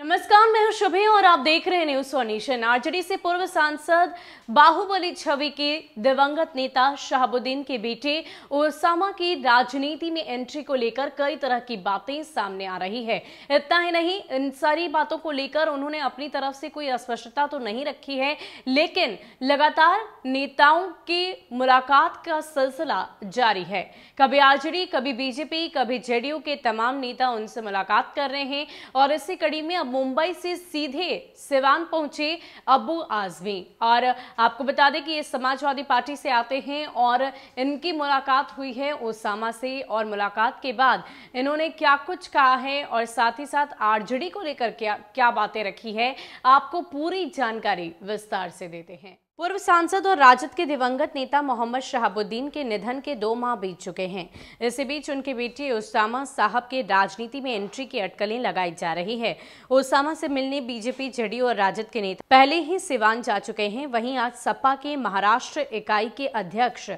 नमस्कार मैं हूं शुभे और आप देख रहे हैं न्यूज नेशन आरजेडी से पूर्व सांसद बाहुबली छवि के दिवंगत नेता शहाबुद्दीन के बेटे ओसामा की राजनीति में एंट्री को लेकर कई तरह की बातें सामने आ रही है इतना ही नहीं इन सारी बातों को लेकर उन्होंने अपनी तरफ से कोई अस्पष्टता तो नहीं रखी है लेकिन लगातार नेताओं की मुलाकात का सिलसिला जारी है कभी आरजेडी कभी बीजेपी कभी जेडीयू के तमाम नेता उनसे मुलाकात कर रहे हैं और इसी कड़ी में मुंबई से सीधे सिवान पहुंचे अबू आजमी और आपको बता दें कि ये समाजवादी पार्टी से आते हैं और इनकी मुलाकात हुई है ओसामा से और मुलाकात के बाद इन्होंने क्या कुछ कहा है और साथ ही साथ आरजेडी को लेकर क्या क्या बातें रखी है आपको पूरी जानकारी विस्तार से देते हैं पूर्व सांसद और राजद के दिवंगत नेता मोहम्मद शहाबुद्दीन के निधन के दो माह बीत चुके हैं इसी बीच उनके बेटे ओसामा साहब के राजनीति में एंट्री की अटकलें लगाई जा रही है ओसामा से मिलने बीजेपी जेडीयू और राजद के नेता पहले ही सिवान जा चुके हैं वहीं आज सपा के महाराष्ट्र इकाई के अध्यक्ष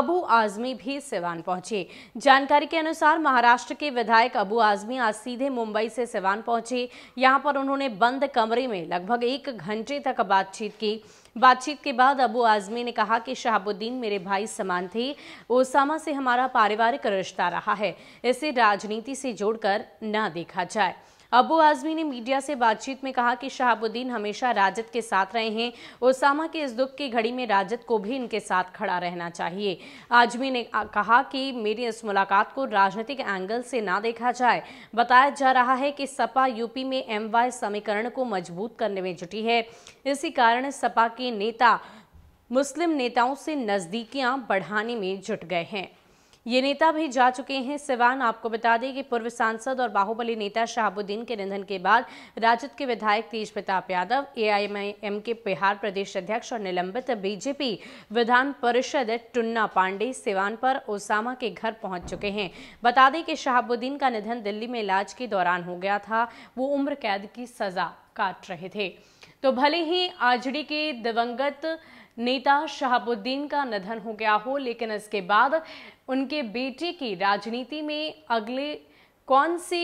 अबू आजमी भी सिवान पहुंचे जानकारी के अनुसार महाराष्ट्र के विधायक अबू आजमी आज सीधे मुंबई से सिवान पहुंचे यहाँ पर उन्होंने बंद कमरे में लगभग एक घंटे तक बातचीत की बातचीत के बाद अबू आजमी ने कहा कि शहाबुद्दीन मेरे भाई समान थे ओसामा से हमारा पारिवारिक रिश्ता रहा है इसे राजनीति से जोड़कर ना देखा जाए अबू आजमी ने मीडिया से बातचीत में कहा कि शहाबुद्दीन हमेशा राजद के साथ रहे हैं ओसामा के इस दुख की घड़ी में राजद को भी इनके साथ खड़ा रहना चाहिए आजमी ने कहा कि मेरी इस मुलाकात को राजनीतिक एंगल से ना देखा जाए बताया जा रहा है कि सपा यूपी में एम समीकरण को मजबूत करने में जुटी है इसी कारण सपा के नेता मुस्लिम नेताओं से नज़दीकियां बढ़ाने में जुट गए हैं ये नेता भी जा चुके हैं सिवान आपको बता दें कि पूर्व सांसद और बाहुबली नेता शहाबुद्दीन के निधन के बाद राजद के विधायक तेज प्रताप यादव एआईएमआईएम के बिहार प्रदेश अध्यक्ष और निलंबित बीजेपी विधान परिषद टुन्ना पांडे सिवान पर ओसामा के घर पहुंच चुके हैं बता दें कि शहाबुद्दीन का निधन दिल्ली में इलाज के दौरान हो गया था वो उम्र कैद की सजा काट रहे थे तो भले ही आजड़ी के दिवंगत नेता शहाबुद्दीन का निधन हो गया हो लेकिन इसके बाद उनके बेटे की राजनीति में अगले कौन से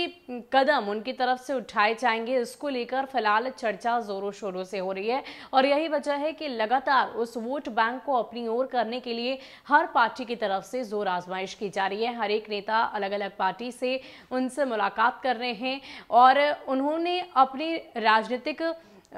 कदम उनकी तरफ से उठाए जाएंगे इसको लेकर फिलहाल चर्चा जोरों शोरों से हो रही है और यही वजह है कि लगातार उस वोट बैंक को अपनी ओर करने के लिए हर पार्टी की तरफ से जोर आजमाइश की जा रही है हर एक नेता अलग अलग पार्टी से उनसे मुलाकात कर रहे हैं और उन्होंने अपने राजनीतिक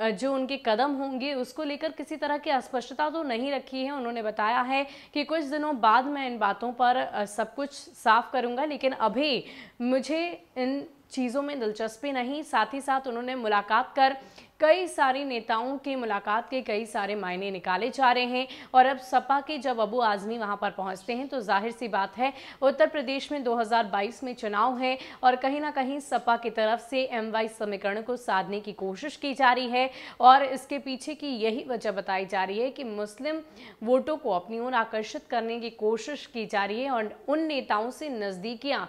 जो उनके कदम होंगे उसको लेकर किसी तरह की अस्पष्टता तो नहीं रखी है उन्होंने बताया है कि कुछ दिनों बाद मैं इन बातों पर सब कुछ साफ करूंगा लेकिन अभी मुझे इन चीज़ों में दिलचस्पी नहीं साथ ही साथ उन्होंने मुलाकात कर कई सारे नेताओं की मुलाकात के कई सारे मायने निकाले जा रहे हैं और अब सपा के जब अबू आजमी वहां पर पहुंचते हैं तो जाहिर सी बात है उत्तर प्रदेश में 2022 में चुनाव है और कहीं ना कहीं सपा की तरफ से एम वाई समीकरण को साधने की कोशिश की जा रही है और इसके पीछे की यही वजह बताई जा रही है कि मुस्लिम वोटों को अपनी ओर आकर्षित करने की कोशिश की जा रही है और उन नेताओं से नज़दीकियाँ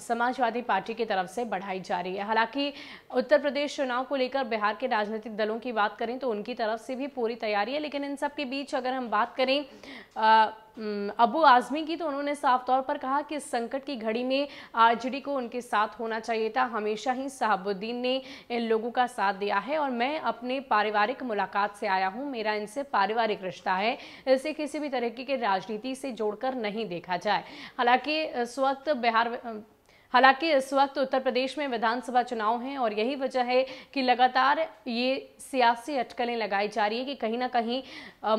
समाजवादी पार्टी की तरफ से बढ़ाई जा रही है हालांकि उत्तर प्रदेश चुनाव को लेकर बिहार बिहार के राजनीतिक दलों की बात करें तो उनकी तरफ से भी पूरी तैयारी है लेकिन इन सब के बीच अगर हम बात करें अबू आजमी की तो उन्होंने साफ तौर पर कहा कि इस संकट की घड़ी में आरजेडी को उनके साथ होना चाहिए था हमेशा ही साहबुद्दीन ने इन लोगों का साथ दिया है और मैं अपने पारिवारिक मुलाकात से आया हूँ मेरा इनसे पारिवारिक रिश्ता है इसे किसी भी तरीके के राजनीति से जोड़कर नहीं देखा जाए हालांकि इस वक्त बिहार हालांकि इस वक्त उत्तर प्रदेश में विधानसभा चुनाव हैं और यही वजह है कि लगातार ये सियासी अटकलें लगाई जा रही है कि कहीं ना कहीं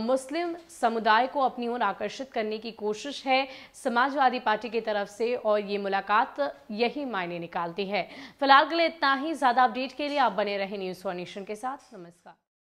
मुस्लिम समुदाय को अपनी ओर आकर्षित करने की कोशिश है समाजवादी पार्टी की तरफ से और ये मुलाकात यही मायने निकालती है फिलहाल के लिए इतना ही ज़्यादा अपडेट के लिए आप बने रहे न्यूज़ फॉर नेशन के साथ नमस्कार